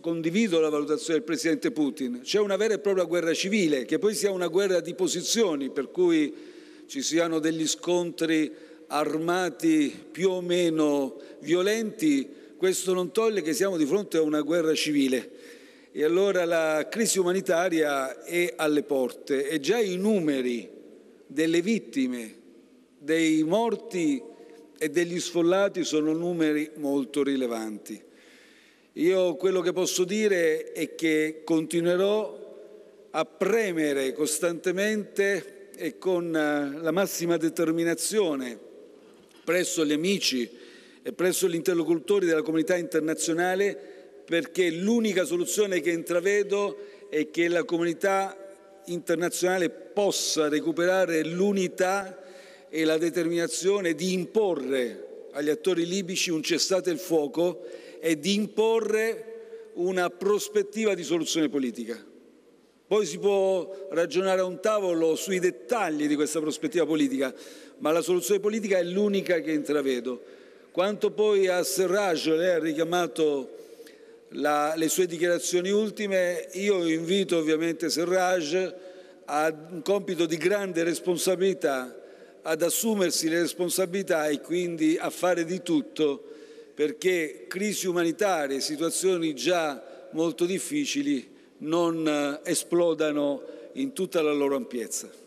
condivido la valutazione del Presidente Putin, c'è una vera e propria guerra civile, che poi sia una guerra di posizioni, per cui ci siano degli scontri armati più o meno violenti, questo non toglie che siamo di fronte a una guerra civile. E allora la crisi umanitaria è alle porte e già i numeri delle vittime, dei morti e degli sfollati sono numeri molto rilevanti. Io quello che posso dire è che continuerò a premere costantemente e con eh, la massima determinazione presso gli amici e presso gli interlocutori della comunità internazionale perché l'unica soluzione che intravedo è che la comunità internazionale possa recuperare l'unità e la determinazione di imporre agli attori libici un cessate il fuoco e di imporre una prospettiva di soluzione politica. Poi si può ragionare a un tavolo sui dettagli di questa prospettiva politica, ma la soluzione politica è l'unica che intravedo. Quanto poi a Serraj, lei ha richiamato la, le sue dichiarazioni ultime, io invito ovviamente Serraj a un compito di grande responsabilità ad assumersi le responsabilità e quindi a fare di tutto perché crisi umanitarie, situazioni già molto difficili non eh, esplodano in tutta la loro ampiezza.